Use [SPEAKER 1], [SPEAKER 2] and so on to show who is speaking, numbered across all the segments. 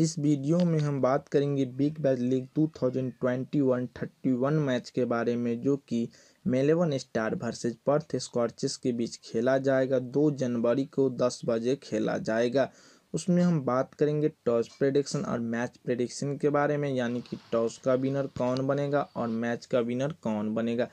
[SPEAKER 1] इस वीडियो में हम बात करेंगे बिग बैच लीग 2021-31 मैच के बारे में जो कि Melbourne Stars versus Perth Scorchers के बीच खेला जाएगा 2 जनवरी को 10 बजे खेला जाएगा उसमें हम बात करेंगे टॉस प्रेडिक्शन और मैच प्रेडिक्शन के बारे में यानी कि टॉस का विनर कौन बनेगा और मैच का विनर कौन बनेगा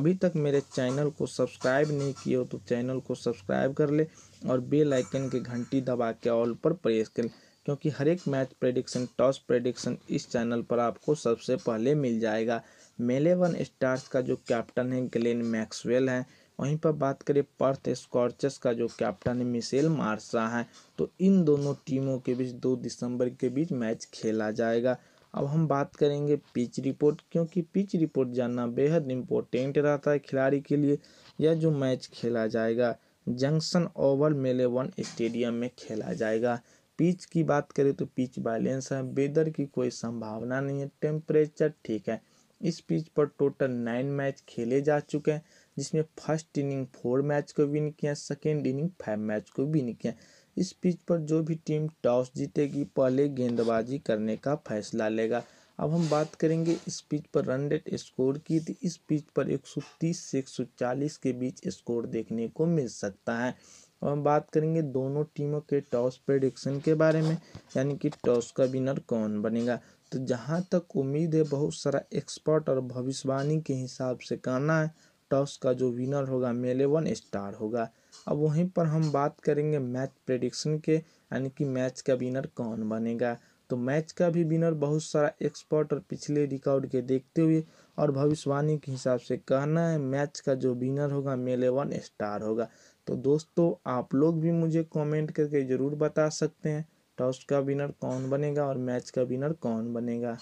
[SPEAKER 1] अभी तक मेरे चैनल को सब्सक्राइब नहीं किया हो तो चैनल को सब्सक्राइब कर ले और बेल आइकन के घंटी दबा के ऑल पर प्रेस कर लें क्योंकि हर एक मैच प्रेडिक्शन टॉस प्रेडिक्शन इस चैनल पर आपको सबसे पहले मिल जाएगा मेलेवन स्टार्स का जो कैप्टन है ग्लेन मैक्सवेल है वहीं पर बात करें पर्थ स्कॉर्चस का जो कैप्टन है मिसेल मार्सा है तो इन दोनों टीमों के बीच दो दिसंबर के बीच मैच खेला जाएगा अब हम बात करेंगे पिच रिपोर्ट क्योंकि पिच रिपोर्ट जानना बेहद इम्पोर्टेंट रहता है खिलाड़ी के लिए यह जो मैच खेला जाएगा जंक्शन ओवर मेलेवन स्टेडियम में खेला जाएगा पिच की बात करें तो पिच बैलेंस है वेदर की कोई संभावना नहीं है टेम्परेचर ठीक है इस पिच पर टोटल नाइन मैच खेले जा चुके हैं जिसमें फर्स्ट इनिंग फोर मैच को विन किया सेकेंड इनिंग फाइव मैच को विन किया इस पिच पर जो भी टीम टॉस जीतेगी पहले गेंदबाजी करने का फैसला लेगा अब हम बात करेंगे इस पिच पर रन रेट स्कोर की तो इस पिच पर 130 से 140 के बीच स्कोर देखने को मिल सकता है अब हम बात करेंगे दोनों टीमों के टॉस प्रेडिक्शन के बारे में यानी कि टॉस का विनर कौन बनेगा तो जहाँ तक उम्मीद है बहुत सारा एक्सपर्ट और भविष्यवाणी के हिसाब से कहना है टॉस का जो विनर होगा मेले वन स्टार होगा अब वहीं पर हम बात करेंगे मैच प्रेडिक्शन के यानी कि मैच का विनर कौन बनेगा तो मैच का भी विनर बहुत सारा एक्सपर्ट और पिछले रिकॉर्ड के देखते हुए और भविष्यवाणी के हिसाब से कहना है मैच का जो विनर होगा मेले वन स्टार होगा तो दोस्तों आप लोग भी मुझे कमेंट करके ज़रूर बता सकते हैं टॉस का विनर कौन बनेगा और मैच का विनर कौन बनेगा